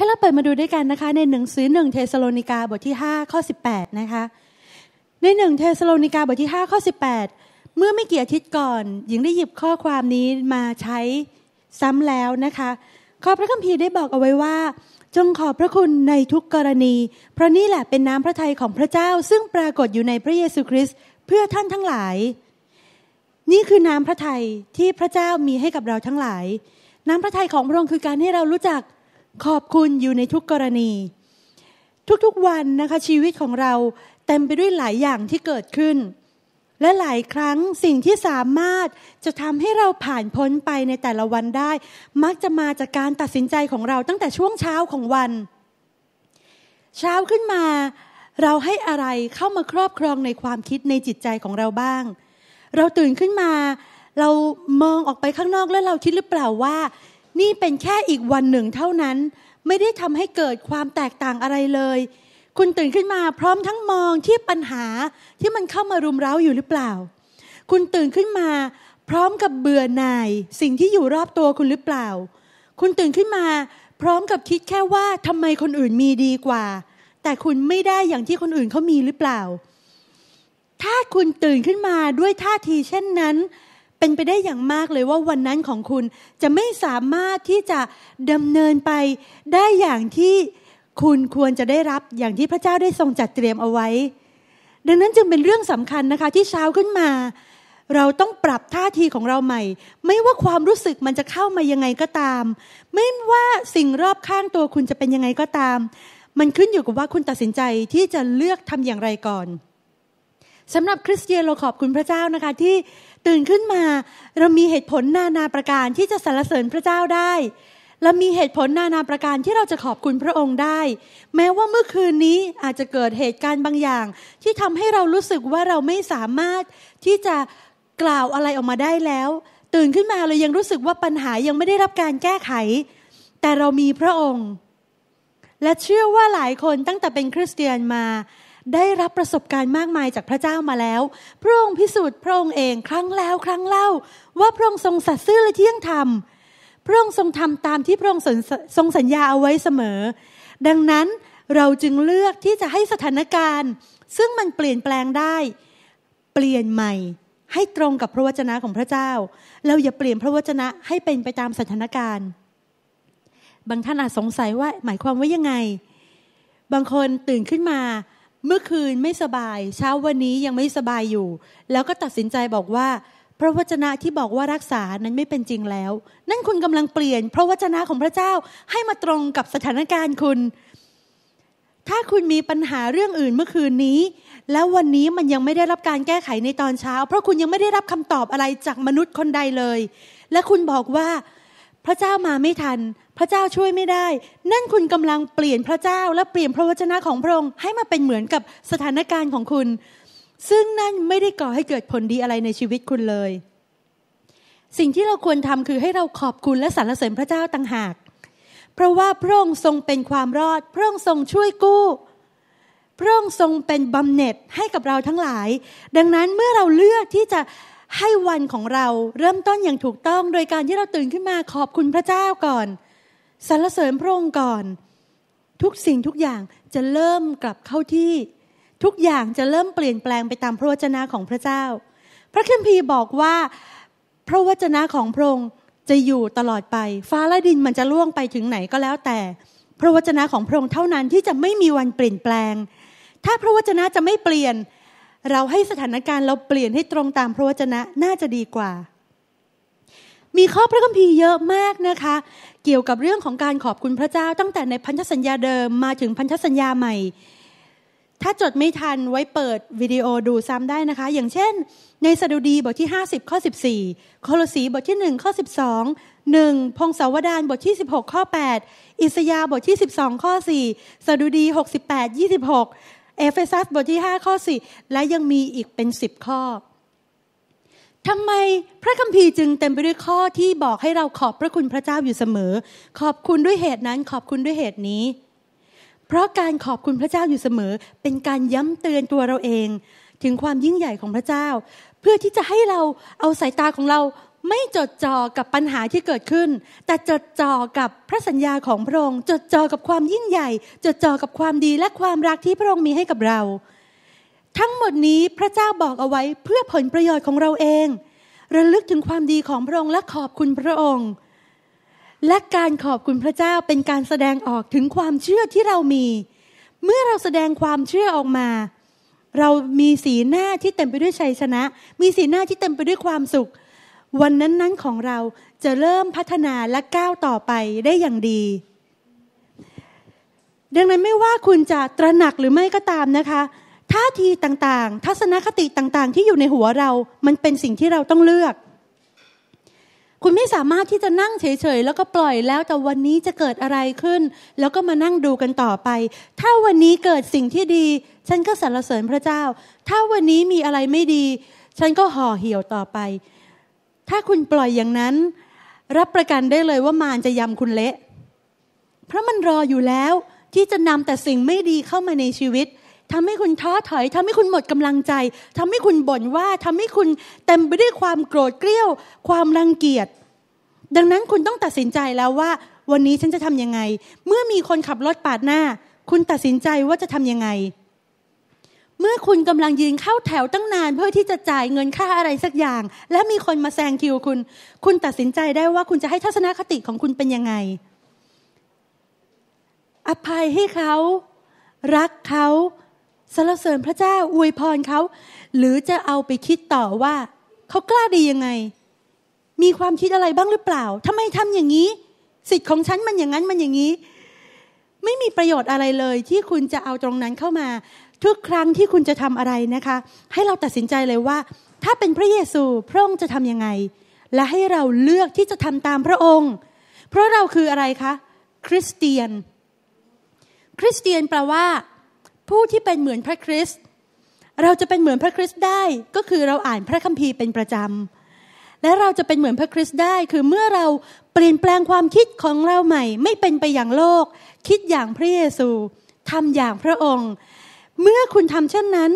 ให้เราเปิดมาดูด้วยกันนะคะ ในหนังสือหนึ่งเทสโลนิกาบทที่5ข้อ18นะคะในหนึ่งเทสโลนิกาบทที่5ข้อ18 เมื่อไม่กี่อาทิตย์ก่อนหญิงได้หยิบข้อความนี้มาใช้ซ้ำแล้วนะคะข้อพระคัมภีร์ได้บอกเอาไว้ว่าจงขอบพระคุณในทุกกรณี เพราะนี่แหละเป็นน้ำพระทัยของพระเจ้า ซึ่งปรากฏอยู่ในพระเยซูคริสต์เพื่อท่านทั้งหลาย นี่คือน้ำพระทัยที่พระเจ้ามีให้กับเราทั้งหลาย น้ำพระทัยของพระองค์คือการให้เรารู้จักขอบคุณอยู่ในทุกกรณี ทุกๆวันนะคะชีวิตของเราเต็มไปด้วยหลายอย่างที่เกิดขึ้น และหลายครั้งสิ่งที่สามารถจะทำให้เราผ่านพ้นไปในแต่ละวันได้ มักจะมาจากการตัดสินใจของเราตั้งแต่ช่วงเช้าของวัน เช้าขึ้นมา เราให้อะไรเข้ามาครอบครองในความคิดในจิตใจของเราบ้าง เราตื่นขึ้นมา เรามองออกไปข้างนอกแล้วเราคิดหรือเปล่าว่านี่เป็นแค่อีกวันหนึ่งเท่านั้น ไม่ได้ทำให้เกิดความแตกต่างอะไรเลย คุณตื่นขึ้นมาพร้อมทั้งมองที่ปัญหาที่มันเข้ามารุมเร้าอยู่หรือเปล่า คุณตื่นขึ้นมาพร้อมกับเบื่อหน่ายสิ่งที่อยู่รอบตัวคุณหรือเปล่า คุณตื่นขึ้นมา พร้อมกับคิดแค่ว่าทำไมคนอื่นมีดีกว่า แต่คุณไม่ได้อย่างที่คนอื่นเขามีหรือเปล่า ถ้าคุณตื่นขึ้นมาด้วยท่าทีเช่นนั้นเป็นไปได้อย่างมากเลยว่าวันนั้นของคุณจะไม่สามารถที่จะดำเนินไปได้อย่างที่คุณควรจะได้รับอย่างที่พระเจ้าได้ทรงจัดเตรียมเอาไว้ ดังนั้นจึงเป็นเรื่องสำคัญนะคะที่เช้าขึ้นมา เราต้องปรับท่าทีของเราใหม่ ไม่ว่าความรู้สึกมันจะเข้ามายังไงก็ตาม ไม่ว่าสิ่งรอบข้างตัวคุณจะเป็นยังไงก็ตาม มันขึ้นอยู่กับว่าคุณตัดสินใจที่จะเลือกทำอย่างไรก่อนสำหรับคริสเตียนเราขอบคุณพระเจ้านะคะที่ตื่นขึ้นมา เรามีเหตุผลนานาประการที่จะสรรเสริญพระเจ้าได้และมีเหตุผลนานาประการที่เราจะขอบคุณพระองค์ได้ แม้ว่าเมื่อคืนนี้อาจจะเกิดเหตุการณ์บางอย่าง ที่ทำให้เรารู้สึกว่าเราไม่สามารถที่จะกล่าวอะไรออกมาได้แล้ว ตื่นขึ้นมาเรายังรู้สึกว่าปัญหายังไม่ได้รับการแก้ไข แต่เรามีพระองค์ และเชื่อว่าหลายคนตั้งแต่เป็นคริสเตียนมาได้รับประสบการณ์มากมายจากพระเจ้ามาแล้ว พระองค์พิสูจน์พระองค์เองครั้งแล้วครั้งเล่า ว่าพระองค์ทรงสัตย์ซื่อและเที่ยงธรรม พระองค์ทรงทำตามที่พระองค์ทรงสัญญาเอาไว้เสมอ ดังนั้นเราจึงเลือกที่จะให้สถานการณ์ ซึ่งมันเปลี่ยนแปลงได้ เปลี่ยนใหม่ ให้ตรงกับพระวจนะของพระเจ้า เราอย่าเปลี่ยนพระวจนะให้เป็นไปตามสถานการณ์ บางท่านอาจสงสัยว่า หมายความว่ายังไง บางคนตื่นขึ้นมาเมื่อคืนไม่สบาย เช้าวันนี้ยังไม่สบายอยู่ แล้วก็ตัดสินใจบอกว่า พระวจนะที่บอกว่ารักษานั้นไม่เป็นจริงแล้ว นั่นคุณกำลังเปลี่ยน พระวจนะของพระเจ้าให้มาตรงกับสถานการณ์คุณ ถ้าคุณมีปัญหาเรื่องอื่นเมื่อคืนนี้ แล้ววันนี้มันยังไม่ได้รับการแก้ไขในตอนเช้า เพราะคุณยังไม่ได้รับคำตอบอะไรจากมนุษย์คนใดเลย และคุณบอกว่าพระเจ้ามาไม่ทัน พระเจ้าช่วยไม่ได้ นั่นคุณกำลังเปลี่ยนพระเจ้าและเปลี่ยนพระวจนะของพระองค์ให้มาเป็นเหมือนกับสถานการณ์ของคุณ ซึ่งนั่นไม่ได้ก่อให้เกิดผลดีอะไรในชีวิตคุณเลย สิ่งที่เราควรทำคือให้เราขอบคุณและสรรเสริญพระเจ้าต่างหาก เพราะว่าพระองค์ทรงเป็นความรอด พระองค์ทรงช่วยกู้ พระองค์ทรงเป็นบำเหน็จให้กับเราทั้งหลาย ดังนั้นเมื่อเราเลือกที่จะให้วันของเราเริ่มต้นอย่างถูกต้องโดยการที่เราตื่นขึ้นมาขอบคุณพระเจ้าก่อน สรรเสริญพระองค์ก่อน ทุกสิ่งทุกอย่างจะเริ่มกลับเข้าที่ ทุกอย่างจะเริ่มเปลี่ยนแปลงไปตามพระวจนะของพระเจ้า พระคัมภีร์บอกว่า พระวจนะของพระองค์จะอยู่ตลอดไป ฟ้าและดินมันจะล่วงไปถึงไหนก็แล้วแต่ พระวจนะของพระองค์เท่านั้นที่จะไม่มีวันเปลี่ยนแปลง ถ้าพระวจนะจะไม่เปลี่ยนเราให้สถานการณ์เราเปลี่ยนให้ตรงตามพระวจนะน่าจะดีกว่า มีข้อพระคัมภีร์เยอะมากนะคะ เกี่ยวกับเรื่องของการขอบคุณพระเจ้าตั้งแต่ในพันธสัญญาเดิมมาถึงพันธสัญญาใหม่ ถ้าจดไม่ทันไว้เปิดวิดีโอดูซ้ำได้นะคะ อย่างเช่น ในสดุดีบทที่ 50ข้อ14โคลสีบทที่1ข้อ12หนึ่งพงศาวดารบทที่16ข้อ8อิสยาบทที่ 12ข้อ4สดุดี 68 26เอเฟซัสบทที่5ข้อ4และยังมีอีกเป็น10 ข้อ ทำไมพระคัมภีร์จึงเต็มไปด้วยข้อที่บอกให้เราขอบพระคุณพระเจ้าอยู่เสมอ ขอบคุณด้วยเหตุนั้นขอบคุณด้วยเหตุนี้ เพราะการขอบคุณพระเจ้าอยู่เสมอ เป็นการย้ำเตือนตัวเราเอง ถึงความยิ่งใหญ่ของพระเจ้า เพื่อที่จะให้เราเอาสายตาของเราไม่จดจ่อกับปัญหาที่เกิดขึ้น แต่จดจ่อกับพระสัญญาของพระองค์ จดจ่อกับความยิ่งใหญ่ จดจ่อกับความดีและความรักที่พระองค์มีให้กับเรา ทั้งหมดนี้พระเจ้าบอกเอาไว้เพื่อผลประโยชน์ของเราเอง ระลึกถึงความดีของพระองค์ และขอบคุณพระองค์ และการขอบคุณพระเจ้าเป็นการแสดงออกถึงความเชื่อที่เรามี เมื่อเราแสดงความเชื่อออกมา เรามีสีหน้าที่เต็มไปด้วยชัยชนะ มีสีหน้าที่เต็มไปด้วยความสุขวันนั้นนั้นของเราจะเริ่มพัฒนาและก้าวต่อไปได้อย่างดี ดังนั้นไม่ว่าคุณจะตระหนักหรือไม่ก็ตามนะคะ ท่าทีต่างๆ ทัศนคติต่างๆ ที่อยู่ในหัวเรา มันเป็นสิ่งที่เราต้องเลือก คุณไม่สามารถที่จะนั่งเฉยๆแล้วก็ปล่อยแล้ว แต่วันนี้จะเกิดอะไรขึ้น แล้วก็มานั่งดูกันต่อไป ถ้าวันนี้เกิดสิ่งที่ดี ฉันก็สรรเสริญพระเจ้า ถ้าวันนี้มีอะไรไม่ดี ฉันก็ห่อเหี่ยวต่อไปถ้าคุณปล่อยอย่างนั้น รับประกันได้เลยว่ามารจะยำคุณเละ เพราะมันรออยู่แล้วที่จะนำแต่สิ่งไม่ดีเข้ามาในชีวิตทำให้คุณท้อถอยทำให้คุณหมดกำลังใจทำให้คุณบ่นว่าทำให้คุณเต็มไปด้วยความโกรธเกลี้ยว ความรังเกียจดังนั้นคุณต้องตัดสินใจแล้วว่าวันนี้ฉันจะทำยังไง เมื่อมีคนขับรถปาดหน้า คุณตัดสินใจว่าจะทำยังไงเมื่อคุณกำลังยืนเข้าแถวตั้งนาน เพื่อที่จะจ่ายเงินค่าอะไรสักอย่าง และมีคนมาแซงคิวคุณ คุณตัดสินใจได้ว่าคุณจะให้ทัศนคติของคุณเป็นยังไง อภัยให้เขา รักเขา สรรเสริญพระเจ้าอวยพรเขา หรือจะเอาไปคิดต่อว่า เขากล้าดียังไง มีความคิดอะไรบ้างหรือเปล่าทำไมทำอย่างนี้ สิทธิ์ของฉันมันอย่างนั้นมันอย่างนี้ ไม่มีประโยชน์อะไรเลยที่คุณจะเอาตรงนั้นเข้ามาทุกครั้งที่คุณจะทำอะไรนะคะ ให้เราตัดสินใจเลยว่า ถ้าเป็นพระเยซูพระองค์จะทำยังไง และให้เราเลือกที่จะทำตามพระองค์ เพราะเราคืออะไรคะ คริสเตียน คริสเตียนแปลว่าผู้ที่เป็นเหมือนพระคริสต์เราจะเป็นเหมือนพระคริสต์ได้ก็คือเราอ่านพระคัมภีร์เป็นประจำและเราจะเป็นเหมือนพระคริสต์ได้ คือเมื่อเราเปลี่ยนแปลงความคิดของเราใหม่ ไม่เป็นไปอย่างโลก คิดอย่างพระเยซูทำอย่างพระองค์เมื่อคุณทำเช่นนั้น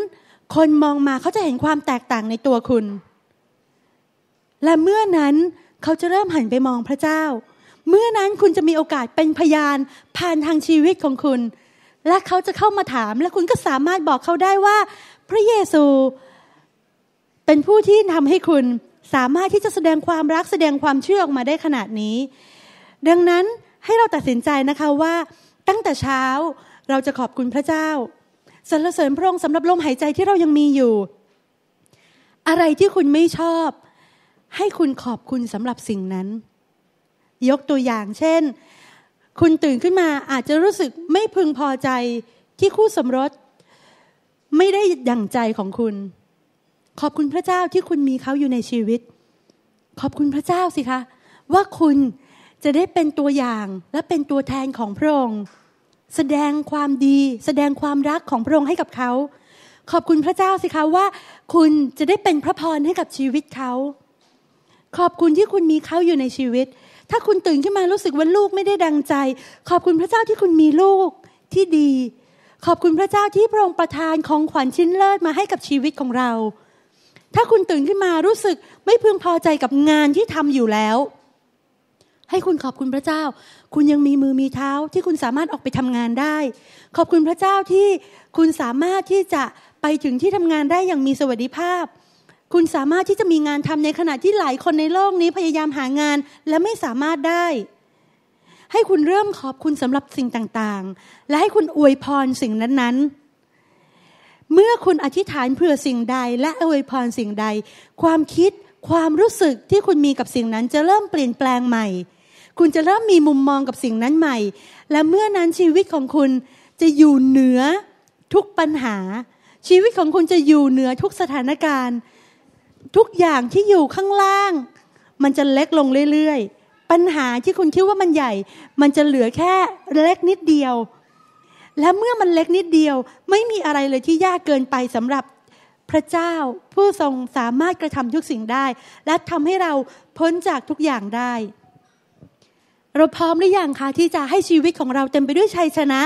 คนมองมาเขาจะเห็นความแตกต่างในตัวคุณ และเมื่อนั้นเขาจะเริ่มหันไปมองพระเจ้า เมื่อนั้นคุณจะมีโอกาสเป็นพยานผ่านทางชีวิตของคุณ และเขาจะเข้ามาถาม และคุณก็สามารถบอกเขาได้ว่าพระเยซู เป็นผู้ที่ทำให้คุณสามารถที่จะแสดงความรักแสดงความเชื่อออกมาได้ขนาดนี้ ดังนั้นให้เราตัดสินใจนะคะว่า ตั้งแต่เช้าเราจะขอบคุณพระเจ้าสรรเสริญพระองค์สำหรับลมหายใจ ที่เรายังมีอยู่ อะไรที่คุณไม่ชอบ ให้คุณขอบคุณสำหรับสิ่งนั้น ยกตัวอย่าง เช่น คุณตื่นขึ้นมาอาจจะรู้สึกไม่พึงพอใจที่คู่สมรส ไม่ได้ดั่งใจของคุณ ขอบคุณพระเจ้าที่คุณมีเขาอยู่ในชีวิต ขอบคุณพระเจ้าสิคะ ว่าคุณจะได้เป็นตัวอย่างและเป็นตัวแทนของพระองค์แสดงความดีแสดงความรักของพระองค์ให้กับเขา ขอบคุณพระเจ้าสิคะว่าคุณจะได้เป็นพระพรให้กับชีวิตเขา ขอบคุณที่คุณมีเขาอยู่ในชีวิต ถ้าคุณตื่นขึ้นมารู้สึกว่าลูกไม่ได้ดังใจ ขอบคุณพระเจ้าที่คุณมีลูกที่ดี ขอบคุณพระเจ้าที่พระองค์ประทานของขวัญชิ้นเลิศมาให้กับชีวิตของเรา ถ้าคุณตื่นขึ้นมารู้สึก ไม่พึงพอใจกับงานที่ทำอยู่แล้วให้คุณขอบคุณพระเจ้า คุณยังมีมือมีเท้าที่คุณสามารถออกไปทำงานได้ ขอบคุณพระเจ้าที่คุณสามารถที่จะไปถึงที่ทำงานได้อย่างมีสวัสดิภาพ คุณสามารถที่จะมีงานทำในขณะที่หลาย คนในโลกนี้พยายามหางานและไม่สามารถได้ ให้คุณเริ่มขอบคุณสำหรับสิ่งต่างๆ และให้คุณอวยพรสิ่งนั้นๆ เมื่อคุณอธิษฐานเพื่อสิ่งใด และอวยพรสิ่งใด ความคิดความรู้สึกที่คุณมีกับสิ่งนั้นจะเริ่มเปลี่ยนแปลงใหม่คุณจะเริ่มมีมุมมองกับสิ่งนั้นใหม่ และเมื่อนั้นชีวิตของคุณจะอยู่เหนือทุกปัญหา ชีวิตของคุณจะอยู่เหนือทุกสถานการณ์ ทุกอย่างที่อยู่ข้างล่าง มันจะเล็กลงเรื่อยๆ ปัญหาที่คุณคิดว่ามันใหญ่ มันจะเหลือแค่เล็กนิดเดียว และเมื่อมันเล็กนิดเดียวไม่มีอะไรเลยที่ยากเกินไปสำหรับพระเจ้าผู้ทรงสามารถกระทำทุกสิ่งได้ และทำให้เราพ้นจากทุกอย่างได้เราพร้อมหรือยังคะที่จะให้ชีวิตของเราเต็มไปด้วยชัยชนะ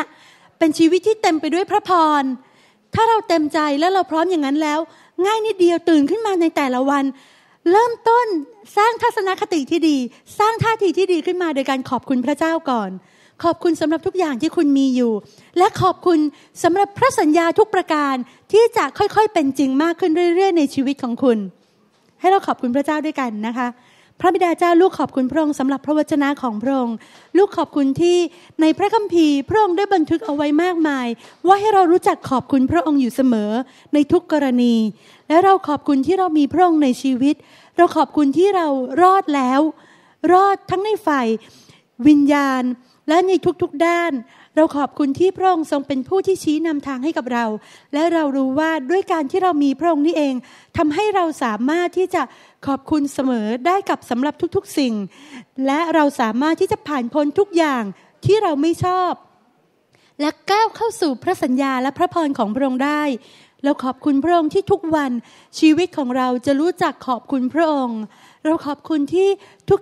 เป็นชีวิตที่เต็มไปด้วยพระพรถ้าเราเต็มใจและเราพร้อมอย่างนั้นแล้ว ง่ายนิดเดียวตื่นขึ้นมาในแต่ละวัน เริ่มต้นสร้างทัศนคติที่ดี สร้างท่าทีที่ดีขึ้นมาโดยการขอบคุณพระเจ้าก่อน ขอบคุณสำหรับทุกอย่างที่คุณมีอยู่ และขอบคุณสำหรับพระสัญญาทุกประการที่จะค่อยๆเป็นจริงมากขึ้นเรื่อย ๆ ในชีวิตของคุณ ให้เราขอบคุณพระเจ้าด้วยกันนะคะพระบิดาเจ้าลูกขอบคุณพระองค์สำหรับพระวจนะของพระองค์ ลูกขอบคุณที่ในพระคัมภีร์พระองค์ได้บันทึกเอาไว้มากมาย ว่าให้เรารู้จักขอบคุณพระองค์อยู่เสมอ ในทุกกรณี และเราขอบคุณที่เรามีพระองค์ในชีวิต เราขอบคุณที่เรารอดแล้ว รอดทั้งในฝ่ายวิญญาณและในทุกๆด้านเราขอบคุณที่พระองค์ทรงเป็นผู้ที่ชี้นำทางให้กับเรา และเรารู้ว่าด้วยการที่เรามีพระองค์นี่เองทำให้เราสามารถที่จะขอบคุณเสมอได้กับสำหรับทุกๆสิ่ง และเราสามารถที่จะผ่านพ้นทุกอย่างที่เราไม่ชอบ และก้าวเข้าสู่พระสัญญาและพระพรของพระองค์ได้ เราขอบคุณพระองค์ที่ทุกวัน ชีวิตของเราจะรู้จักขอบคุณพระองค์เราขอบคุณที่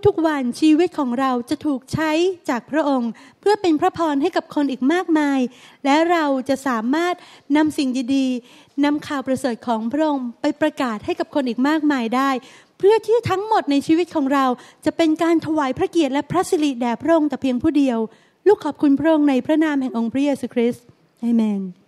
ทุกๆวันชีวิตของเราจะถูกใช้จากพระองค์ เพื่อเป็นพระพรให้กับคนอีกมากมาย และเราจะสามารถนำสิ่งดีๆนำข่าวประเสริฐของพระองค์ ไปประกาศให้กับคนอีกมากมายได้ เพื่อที่ทั้งหมดในชีวิตของเราจะเป็นการถวายพระเกียรติและพระสิริแด่พระองค์แต่เพียงผู้เดียว ลูกขอบคุณพระองค์ในพระนามแห่งองค์พระเยซูคริสต์อเมน